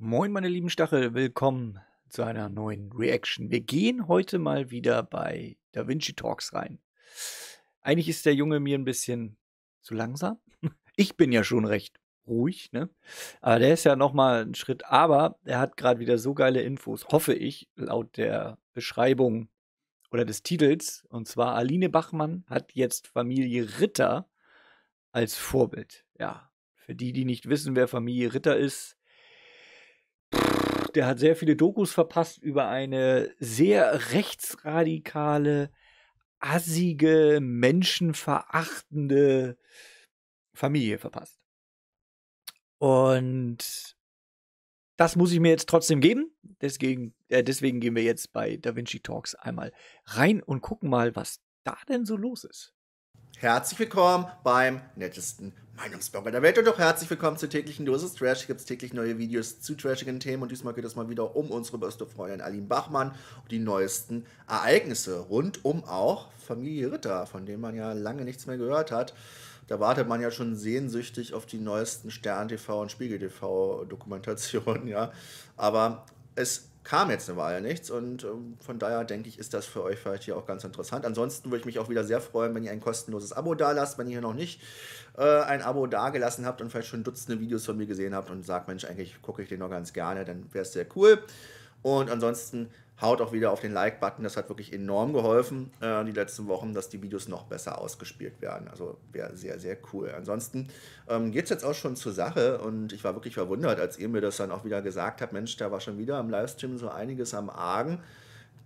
Moin, meine lieben Stachel, willkommen zu einer neuen Reaction. Wir gehen heute mal wieder bei Da Vinci Talks rein. Eigentlich ist der Junge mir ein bisschen zu langsam. Ich bin ja schon recht ruhig, ne? Aber der ist ja nochmal ein Schritt. Aber er hat gerade wieder so geile Infos, hoffe ich, laut der Beschreibung oder des Titels. Und zwar Aline Bachmann hat jetzt Familie Ritter als Vorbild. Ja, für die, die nicht wissen, wer Familie Ritter ist, der hat sehr viele Dokus verpasst über eine sehr rechtsradikale, assige, menschenverachtende Familie verpasst. Und das muss ich mir jetzt trotzdem geben. Deswegen, äh, deswegen gehen wir jetzt bei Da Vinci Talks einmal rein und gucken mal, was da denn so los ist. Herzlich willkommen beim nettesten Meinungsbürger der Welt und auch herzlich willkommen zur täglichen Dosis Trash. Hier gibt es täglich neue Videos zu trashigen Themen und diesmal geht es mal wieder um unsere beste Freundin Aline Bachmann und die neuesten Ereignisse rund um auch Familie Ritter, von dem man ja lange nichts mehr gehört hat. Da wartet man ja schon sehnsüchtig auf die neuesten Stern TV und Spiegel TV Dokumentationen, ja. Aber es kam jetzt eine Weile nichts und ähm, von daher denke ich, ist das für euch vielleicht hier auch ganz interessant. Ansonsten würde ich mich auch wieder sehr freuen, wenn ihr ein kostenloses Abo da lasst, wenn ihr hier noch nicht äh, ein Abo da gelassen habt und vielleicht schon Dutzende Videos von mir gesehen habt und sagt, Mensch, eigentlich gucke ich den noch ganz gerne, dann wäre es sehr cool. Und ansonsten haut auch wieder auf den Like-Button. Das hat wirklich enorm geholfen äh, die letzten Wochen, dass die Videos noch besser ausgespielt werden. Also wäre sehr, sehr cool. Ansonsten ähm, geht es jetzt auch schon zur Sache und ich war wirklich verwundert, als ihr mir das dann auch wieder gesagt habt, Mensch, da war schon wieder im Livestream so einiges am Argen.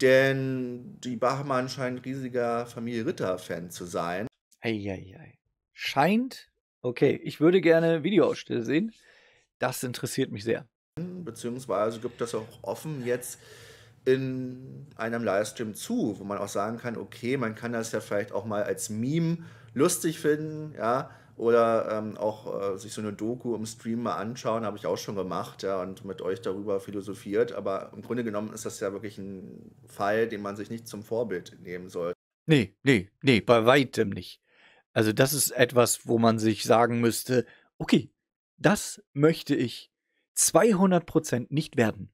Denn die Bachmann scheint riesiger Familie Ritter-Fan zu sein. Eieiei. Ei, ei. Scheint? Okay, ich würde gerne Videoausschnitte sehen. Das interessiert mich sehr. Beziehungsweise gibt das auch offen jetzt in einem Livestream zu, wo man auch sagen kann, okay, man kann das ja vielleicht auch mal als Meme lustig finden, ja, oder ähm, auch äh, sich so eine Doku im Stream mal anschauen, habe ich auch schon gemacht, ja, und mit euch darüber philosophiert, aber im Grunde genommen ist das ja wirklich ein Fall, den man sich nicht zum Vorbild nehmen sollte. Nee, nee, nee, bei weitem nicht. Also das ist etwas, wo man sich sagen müsste, okay, das möchte ich 200% nicht werden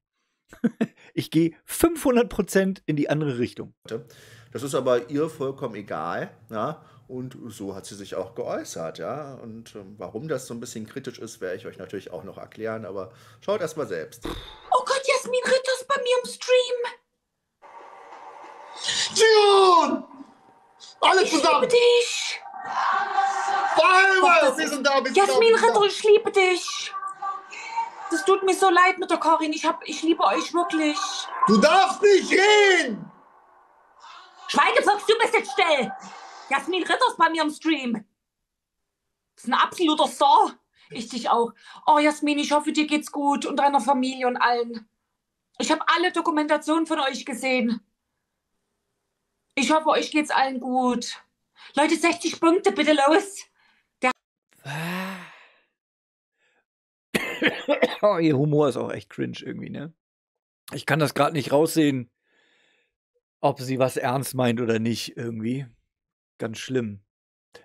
ich gehe 500% Prozent in die andere Richtung. Das ist aber ihr vollkommen egal. Ja? Und so hat sie sich auch geäußert, ja. Und ähm, warum das so ein bisschen kritisch ist, werde ich euch natürlich auch noch erklären, aber schaut erst mal selbst. Oh Gott, Jasmin Ritter bei mir im Stream. Dion! Alle ich zusammen! Ich liebe dich! Feuerwehr, sie sind da, bis Jasmin Ritter, ich liebe dich! Das tut mir so leid mit der Karin. Ich, hab, ich liebe euch wirklich. Du darfst nicht reden! Schweigefuchs, du bist jetzt still! Jasmin Ritter ist bei mir im Stream. Das ist ein absoluter Star. Ich dich auch. Oh, Jasmin, ich hoffe, dir geht's gut und deiner Familie und allen. Ich habe alle Dokumentationen von euch gesehen. Ich hoffe, euch geht's allen gut. Leute, 60 Punkte, bitte los. oh, ihr Humor ist auch echt cringe irgendwie, ne? Ich kann das gerade nicht raussehen, ob sie was ernst meint oder nicht irgendwie. Ganz schlimm.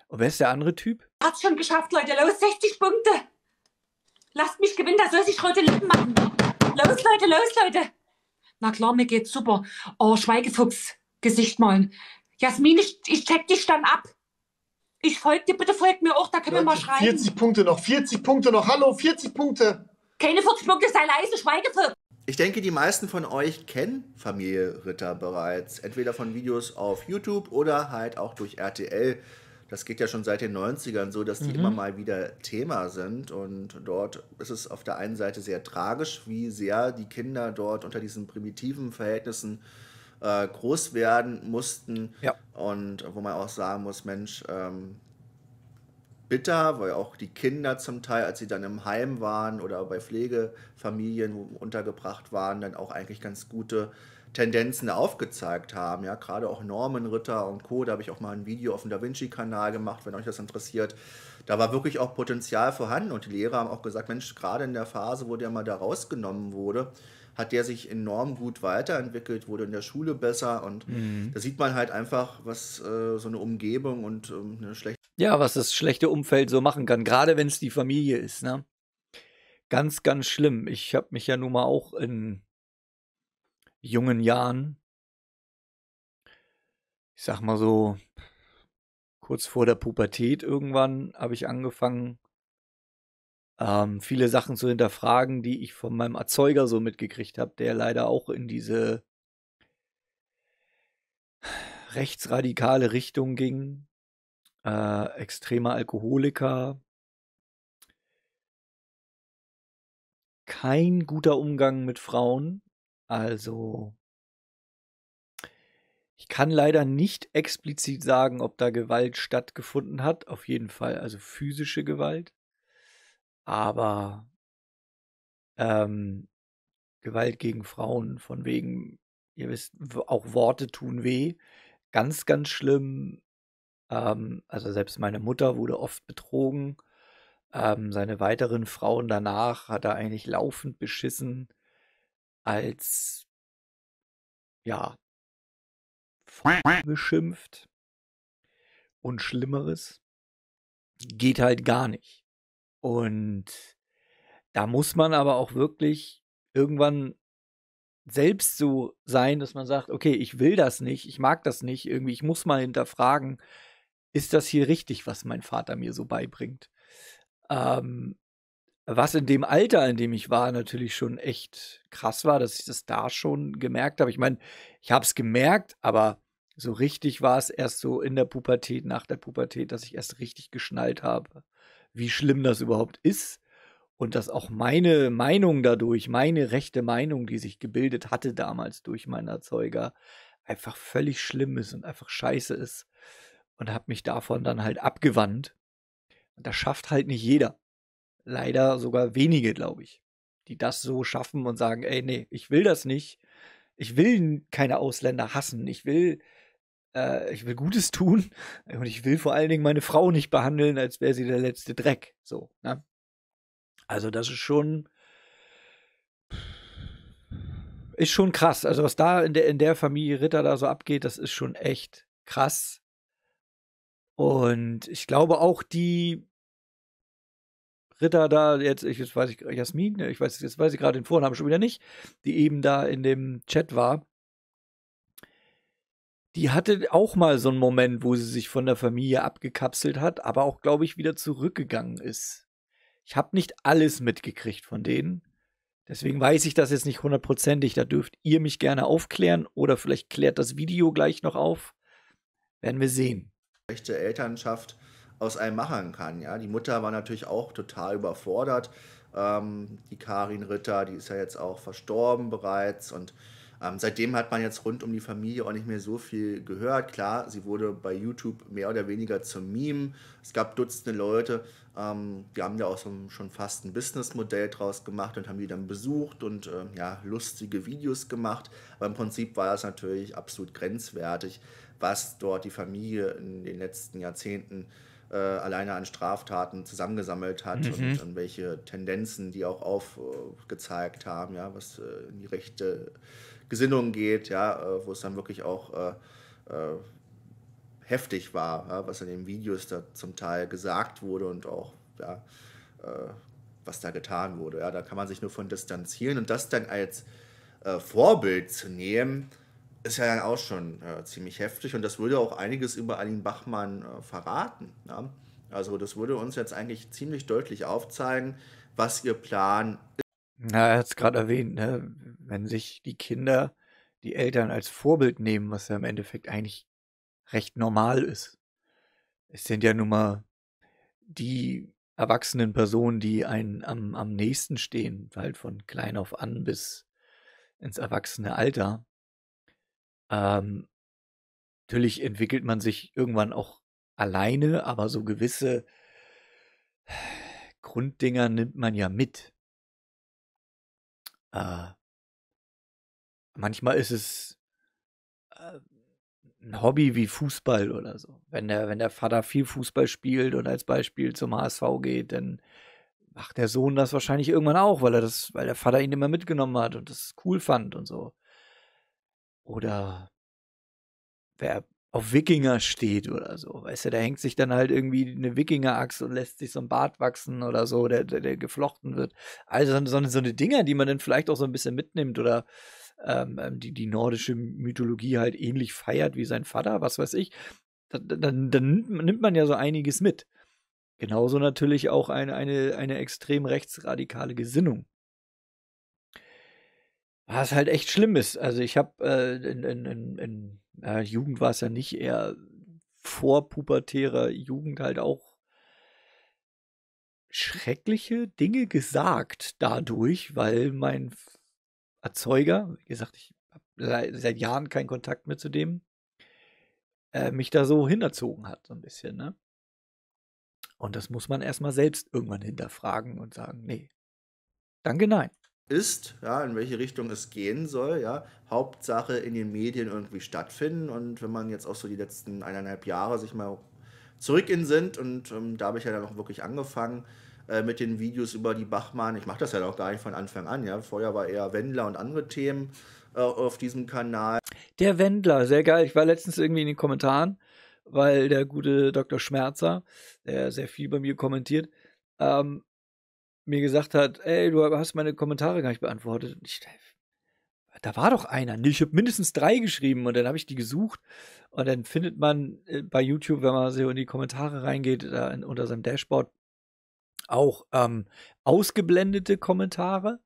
Und wer ist der andere Typ? Hat's schon geschafft, Leute. Los, 60 Punkte. Lasst mich gewinnen, da soll sich rote Lippen machen. Los, Leute, los, Leute. Na klar, mir geht's super. Oh, Schweigefuchs, Gesicht malen. Jasmin, ich, ich check dich dann ab. Ich folge dir, bitte folgt mir auch, da können Leute, wir mal schreiben. 40 Punkte noch, 40 Punkte noch, hallo, 40 Punkte. Keine 40 Punkte, sei leise, schweige für. Ich denke, die meisten von euch kennen Familie Ritter bereits. Entweder von Videos auf YouTube oder halt auch durch RTL. Das geht ja schon seit den 90ern so, dass die mhm. immer mal wieder Thema sind. Und dort ist es auf der einen Seite sehr tragisch, wie sehr die Kinder dort unter diesen primitiven Verhältnissen äh, äh, groß werden mussten. Ja. Und wo man auch sagen muss, Mensch, ähm, bitter, weil auch die Kinder zum Teil, als sie dann im Heim waren oder bei Pflegefamilien untergebracht waren, dann auch eigentlich ganz gute Tendenzen aufgezeigt haben. Ja, gerade auch Norman Ritter und Co. Da habe ich auch mal ein Video auf dem Da Vinci-Kanal gemacht, wenn euch das interessiert. Da war wirklich auch Potenzial vorhanden und die Lehrer haben auch gesagt, Mensch, gerade in der Phase, wo der mal da rausgenommen wurde, hat der sich enorm gut weiterentwickelt, wurde in der Schule besser und mhm. da sieht man halt einfach, was äh, so eine Umgebung und ähm, eine schlechte. Ja, was das schlechte Umfeld so machen kann, gerade wenn es die Familie ist. Ne? Ganz, ganz schlimm. Ich habe mich ja nun mal auch in jungen Jahren, ich sag mal so, kurz vor der Pubertät irgendwann, habe ich angefangen, ähm, viele Sachen zu hinterfragen, die ich von meinem Erzeuger so mitgekriegt habe, der leider auch in diese rechtsradikale Richtung ging. Äh, extremer Alkoholiker. Kein guter Umgang mit Frauen. Also, ich kann leider nicht explizit sagen, ob da Gewalt stattgefunden hat. Auf jeden Fall, also physische Gewalt. Aber ähm, Gewalt gegen Frauen, von wegen, ihr wisst, auch Worte tun weh, ganz, ganz schlimm. Ähm, also selbst meine Mutter wurde oft betrogen. Ähm, seine weiteren Frauen danach hat er eigentlich laufend beschissen als ja beschimpft und Schlimmeres geht halt gar nicht. Und da muss man aber auch wirklich irgendwann selbst so sein, dass man sagt, okay, ich will das nicht, ich mag das nicht, irgendwie, ich muss mal hinterfragen, ist das hier richtig, was mein Vater mir so beibringt? Ähm, was in dem Alter, in dem ich war, natürlich schon echt krass war, dass ich das da schon gemerkt habe. Ich meine, ich habe es gemerkt, aber so richtig war es erst so in der Pubertät, nach der Pubertät, dass ich erst richtig geschnallt habe, wie schlimm das überhaupt ist und dass auch meine Meinung dadurch, meine rechte Meinung, die sich gebildet hatte damals durch meinen Erzeuger, einfach völlig schlimm ist und einfach scheiße ist und habe mich davon dann halt abgewandt. Und das schafft halt nicht jeder. Leider sogar wenige, glaube ich, die das so schaffen und sagen, ey, nee, ich will das nicht. Ich will keine Ausländer hassen. Ich will äh, ich will Gutes tun und ich will vor allen Dingen meine Frau nicht behandeln, als wäre sie der letzte Dreck. So, ne? Also, das ist schon. Ist schon krass. Also, was da in der, in der Familie Ritter da so abgeht, das ist schon echt krass. Und ich glaube auch die Ritter da, jetzt, ich, jetzt weiß ich, Jasmin, ich weiß, jetzt weiß ich gerade den Vornamen schon wieder nicht, die eben da in dem Chat war, die hatte auch mal so einen Moment, wo sie sich von der Familie abgekapselt hat, aber auch, glaube ich, wieder zurückgegangen ist. Ich habe nicht alles mitgekriegt von denen. Deswegen weiß ich das jetzt nicht hundertprozentig. Da dürft ihr mich gerne aufklären oder vielleicht klärt das Video gleich noch auf. Werden wir sehen. Rechte Elternschaft aus einem machen kann. Ja? Die Mutter war natürlich auch total überfordert. Ähm, die Karin Ritter, die ist ja jetzt auch verstorben bereits und ähm, seitdem hat man jetzt rund um die Familie auch nicht mehr so viel gehört. Klar, sie wurde bei YouTube mehr oder weniger zum Meme. Es gab Dutzende Leute, ähm, die haben da auch so, schon fast ein Businessmodell draus gemacht und haben die dann besucht und äh, ja, lustige Videos gemacht. Aber im Prinzip war das natürlich absolut grenzwertig, was dort die Familie in den letzten Jahrzehnten äh, alleine an Straftaten zusammengesammelt hat mhm. und, und, welche Tendenzen die auch aufgezeigt äh, haben, ja, was äh, in die rechte Gesinnung geht, ja, äh, wo es dann wirklich auch äh, äh, heftig war, was in den Videos da zum Teil gesagt wurde und auch ja, was da getan wurde. Ja, da kann man sich nur von distanzieren und das dann als äh, Vorbild zu nehmen, ist ja dann auch schon äh, ziemlich heftig und das würde auch einiges über Alin Bachmann äh, verraten. Ja? Also das würde uns jetzt eigentlich ziemlich deutlich aufzeigen, was ihr Plan ist. Na, er hat es gerade erwähnt, ne? wenn sich die Kinder die Eltern als Vorbild nehmen, was ja im Endeffekt eigentlich recht normal ist. Es sind ja nun mal die erwachsenen Personen, die einen am, am nächsten stehen, halt von klein auf an bis ins erwachsene Alter. Ähm, natürlich entwickelt man sich irgendwann auch alleine, aber so gewisse Grunddinger nimmt man ja mit. Äh, manchmal ist es äh, ein Hobby wie Fußball oder so. Wenn der, wenn der Vater viel Fußball spielt und als Beispiel zum HSV geht, dann macht der Sohn das wahrscheinlich irgendwann auch, weil er das, weil der Vater ihn immer mitgenommen hat und das cool fand und so. Oder wer auf Wikinger steht oder so. Weißt du, da hängt sich dann halt irgendwie eine wikinger Wikingerachs und lässt sich so ein Bart wachsen oder so, der, der, der geflochten wird. Also so, so, eine Dinger, die man dann vielleicht auch so ein bisschen mitnimmt oder ähm, ähm, die, die nordische Mythologie halt ähnlich feiert wie sein Vater, was weiß ich. Dann, dann, dann nimmt man ja so einiges mit. Genauso natürlich auch eine, eine, eine extrem rechtsradikale Gesinnung. Was halt echt schlimm ist. Also ich habe äh, in, in, in äh, Jugend war es ja nicht, eher vor pubertärer Jugend halt auch schreckliche Dinge gesagt dadurch, weil mein Erzeuger, wie gesagt, ich habe seit Jahren keinen Kontakt mehr zu dem, äh, mich da so hinterzogen hat, so ein bisschen, ne? Und das muss man erstmal selbst irgendwann hinterfragen und sagen, nee, danke, nein ist, ja, in welche Richtung es gehen soll, ja, Hauptsache in den Medien irgendwie stattfinden. Und wenn man jetzt auch so die letzten eineinhalb Jahre sich mal zurück in sind und ähm, da habe ich ja dann auch wirklich angefangen äh, mit den Videos über die Bachmann. Ich mache das ja halt auch gar nicht von Anfang an, ja. Vorher war eher Wendler und andere Themen äh, auf diesem Kanal. Der Wendler, sehr geil. Ich war letztens irgendwie in den Kommentaren, weil der gute Dr. Schmerzer, der sehr viel bei mir kommentiert, ähm, mir gesagt hat, ey, du hast meine Kommentare gar nicht beantwortet. Ich, da war doch einer. Nee, ich habe mindestens drei geschrieben und dann habe ich die gesucht. Und dann findet man äh, bei YouTube, wenn man so in die Kommentare reingeht, da in, unter seinem Dashboard auch ähm, ausgeblendete Kommentare.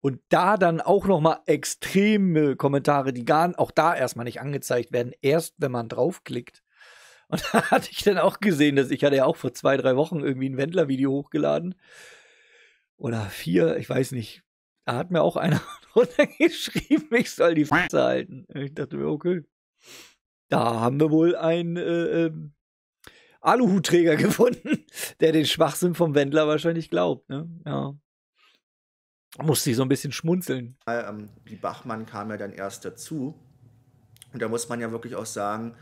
Und da dann auch nochmal extreme Kommentare, die gar auch da erstmal nicht angezeigt werden, erst wenn man draufklickt. Und da hatte ich dann auch gesehen, dass ich hatte ja auch vor zwei, drei Wochen irgendwie ein Wendler-Video hochgeladen. Äh, oder vier, ich weiß nicht, da hat mir auch einer geschrieben, ich soll die Fresse halten. Ich dachte mir, okay. Da haben wir wohl einen äh, ähm, Aluhutträger gefunden, der den Schwachsinn vom Wendler wahrscheinlich glaubt. Ne? Ja. Musste ich so ein bisschen schmunzeln. Äh, ähm, die Bachmann kam ja dann erst dazu. Und da muss man ja wirklich auch sagen,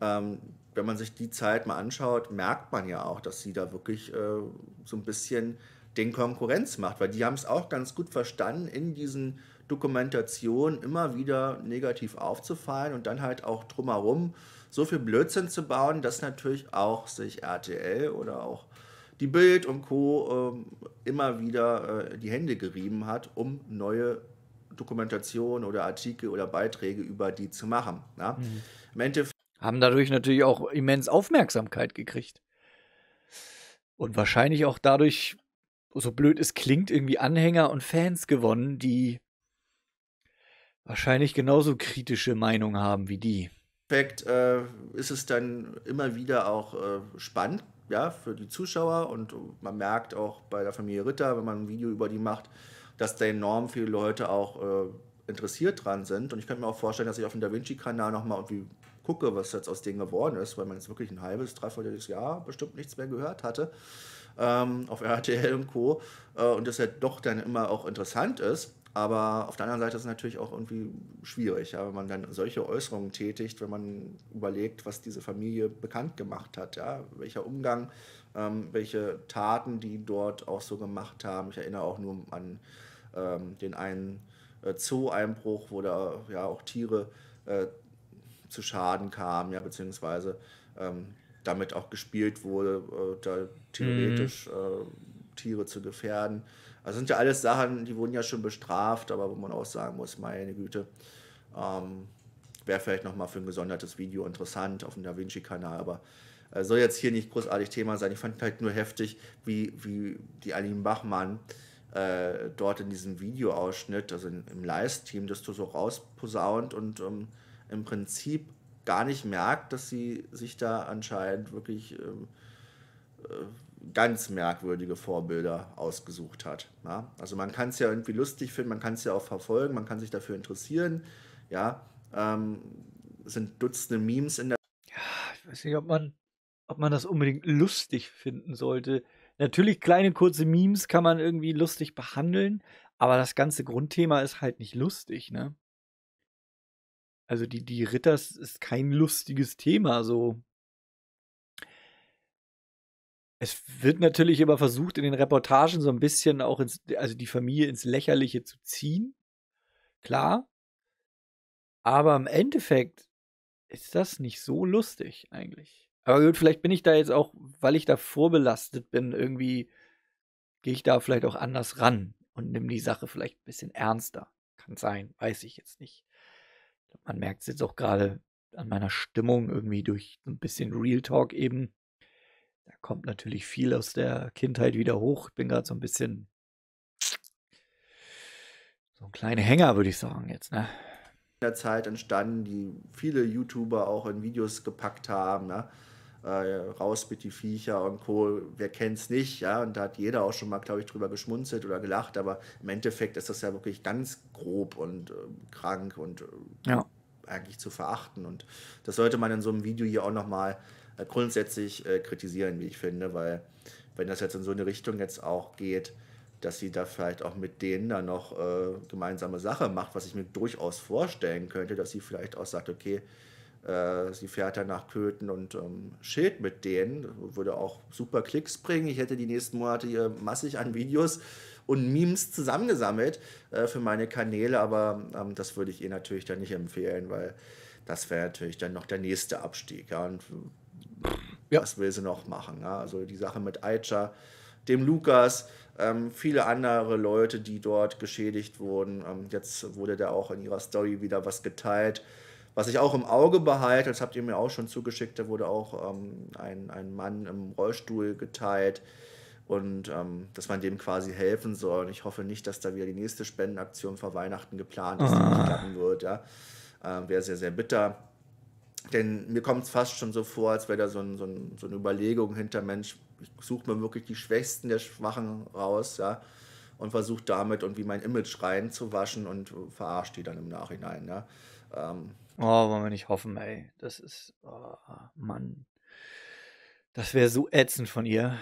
ähm, wenn man sich die Zeit mal anschaut, merkt man ja auch, dass sie da wirklich äh, so ein bisschen den Konkurrenz macht, weil die haben es auch ganz gut verstanden, in diesen Dokumentationen immer wieder negativ aufzufallen und dann halt auch drumherum so viel Blödsinn zu bauen, dass natürlich auch sich RTL oder auch die Bild und Co. Ähm, immer wieder äh, die Hände gerieben hat, um neue Dokumentationen oder Artikel oder Beiträge über die zu machen. Ne? Mhm. Im Endeffekt haben dadurch natürlich auch immens Aufmerksamkeit gekriegt. Und wahrscheinlich auch dadurch so blöd es klingt, irgendwie Anhänger und Fans gewonnen, die wahrscheinlich genauso kritische Meinungen haben wie die. Effekt äh, ist es dann immer wieder auch äh, spannend, ja, für die Zuschauer und man merkt auch bei der Familie Ritter, wenn man ein Video über die macht, dass da enorm viele Leute auch äh, interessiert dran sind und ich könnte mir auch vorstellen, dass ich auf dem Da Vinci-Kanal nochmal irgendwie gucke, was jetzt aus denen geworden ist, weil man jetzt wirklich ein halbes, dreiviertel Jahr bestimmt nichts mehr gehört hatte ähm, auf RTL und Co. Äh, und das ja doch dann immer auch interessant ist. Aber auf der anderen Seite ist es natürlich auch irgendwie schwierig, ja, wenn man dann solche Äußerungen tätigt, wenn man überlegt, was diese Familie bekannt gemacht hat, ja, welcher Umgang, ähm, welche Taten die dort auch so gemacht haben. Ich erinnere auch nur an ähm, den einen äh, Zoo-Einbruch, wo da ja auch Tiere äh, zu Schaden kamen, ja, beziehungsweise ähm, damit auch gespielt wurde, äh, da theoretisch mhm. Äh, Tiere zu gefährden. Also sind ja alles Sachen, die wurden ja schon bestraft, aber wo man auch sagen muss, meine Güte, ähm, wäre vielleicht nochmal für ein gesondertes Video interessant auf dem Da Vinci-Kanal, aber äh, soll jetzt hier nicht großartig Thema sein. Ich fand halt nur heftig, wie, wie die Aline Bachmann äh, dort in diesem Videoausschnitt, also in, im Livestream, das du so rausposaunt und ähm, im Prinzip gar nicht merkt, dass sie sich da anscheinend wirklich ähm, äh, ganz merkwürdige Vorbilder ausgesucht hat. Ja? Also man kann es ja irgendwie lustig finden, man kann es ja auch verfolgen, man kann sich dafür interessieren. Ja, ähm, sind Dutzende Memes in der. Ja, ich weiß nicht, ob man, ob man das unbedingt lustig finden sollte. Natürlich kleine kurze Memes kann man irgendwie lustig behandeln, aber das ganze Grundthema ist halt nicht lustig, ne? Also die, die Ritters ist kein lustiges Thema, so. Es wird natürlich immer versucht, in den Reportagen so ein bisschen auch ins, also die Familie ins Lächerliche zu ziehen. Klar. Aber im Endeffekt ist das nicht so lustig eigentlich. Aber gut, vielleicht bin ich da jetzt auch, weil ich da vorbelastet bin, irgendwie gehe ich da vielleicht auch anders ran und nimm die Sache vielleicht ein bisschen ernster. Kann sein, weiß ich jetzt nicht. Man merkt es jetzt auch gerade an meiner Stimmung irgendwie durch ein bisschen Real Talk eben. Da kommt natürlich viel aus der Kindheit wieder hoch. Ich bin gerade so ein bisschen so ein kleiner Hänger, würde ich sagen jetzt, ne? In der Zeit entstanden, die viele YouTuber auch in Videos gepackt haben, ne? äh, raus mit die Viecher und Co. Wer kennt's nicht, ja? Und da hat jeder auch schon mal, glaube ich, drüber geschmunzelt oder gelacht, aber im Endeffekt ist das ja wirklich ganz grob und äh, krank und äh, ja. eigentlich zu verachten. Und das sollte man in so einem Video hier auch nochmal äh, grundsätzlich äh, kritisieren, wie ich finde, weil wenn das jetzt in so eine Richtung jetzt auch geht, dass sie da vielleicht auch mit denen dann noch äh, gemeinsame Sache macht, was ich mir durchaus vorstellen könnte, dass sie vielleicht auch sagt, okay, äh, sie fährt dann nach Köthen und ähm, Schild mit denen. Würde auch super Klicks bringen. Ich hätte die nächsten Monate hier massig an Videos und Memes zusammengesammelt äh, für meine Kanäle, aber ähm, das würde ich ihr eh natürlich dann nicht empfehlen, weil das wäre natürlich dann noch der nächste Abstieg. Ja, und ja. was will sie noch machen? Ja? Also die Sache mit Aicha, dem Lukas, ähm, viele andere Leute, die dort geschädigt wurden. Ähm, jetzt wurde da auch in ihrer Story wieder was geteilt was ich auch im Auge behalte, das habt ihr mir auch schon zugeschickt, da wurde auch ähm, ein, ein Mann im Rollstuhl geteilt und ähm, dass man dem quasi helfen soll. Und ich hoffe nicht, dass da wieder die nächste Spendenaktion vor Weihnachten geplant ist, die nicht ah. klappen wird. Ja? Ähm, wäre sehr, sehr bitter. Denn mir kommt es fast schon so vor, als wäre da so, ein, so, ein, so, eine Überlegung hinter Mensch, ich suche mir wirklich die Schwächsten der Schwachen raus, ja, und versuche damit irgendwie mein Image reinzuwaschen und verarsche die dann im Nachhinein. Ja? Ähm, Oh, wollen wir nicht hoffen, ey. Das ist, oh, Mann. Das wäre so ätzend von ihr.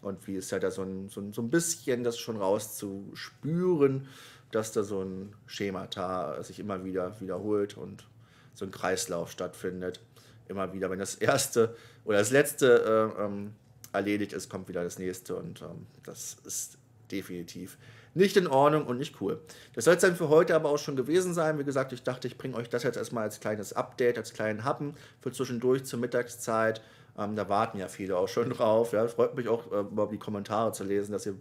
Und wie ist ja halt da so ein, so ein, so ein bisschen das schon rauszuspüren, dass da so ein Schemata sich immer wieder wiederholt und so ein Kreislauf stattfindet. Immer wieder, wenn das erste oder das letzte äh, ähm, erledigt ist, kommt wieder das nächste und ähm, das ist definitiv nicht in Ordnung und nicht cool. Das soll es dann für heute aber auch schon gewesen sein. Wie gesagt, ich dachte, ich bringe euch das jetzt erstmal als kleines Update, als kleinen Happen für zwischendurch zur Mittagszeit. Ähm, da warten ja viele auch schon drauf. Ja, freut mich auch, äh, die Kommentare zu lesen, dass ihr.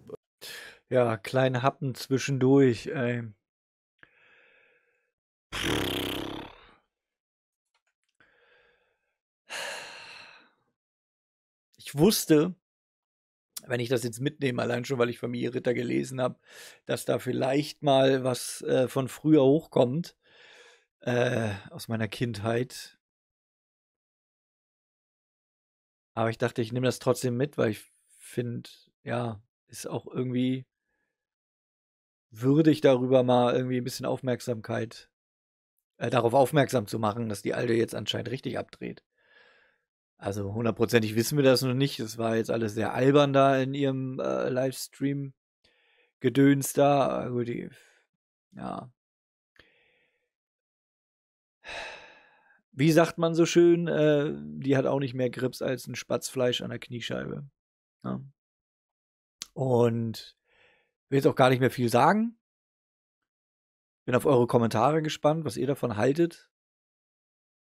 Ja, kleine Happen zwischendurch. Ey. Ich wusste, wenn ich das jetzt mitnehme, allein schon, weil ich Familie Ritter gelesen habe, dass da vielleicht mal was äh, von früher hochkommt, äh, aus meiner Kindheit. Aber ich dachte, ich nehme das trotzdem mit, weil ich finde, ja, ist auch irgendwie würdig darüber mal irgendwie ein bisschen Aufmerksamkeit, äh, darauf aufmerksam zu machen, dass die Alte jetzt anscheinend richtig abdreht. Also hundertprozentig wissen wir das noch nicht. Es war jetzt alles sehr albern da in ihrem äh, Livestream. Gedöns da. Gut, die, ja. Wie sagt man so schön, äh, die hat auch nicht mehr Grips als ein Spatzfleisch an der Kniescheibe. Ja. Ne? Und will jetzt auch gar nicht mehr viel sagen. Bin auf eure Kommentare gespannt, was ihr davon haltet.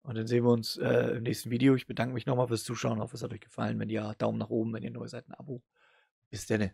Und dann sehen wir uns äh, im nächsten Video. Ich bedanke mich nochmal fürs Zuschauen. Ich hoffe, es hat euch gefallen. Wenn ja, Daumen nach oben. Wenn ihr neu seid, ein Abo. Bis dann.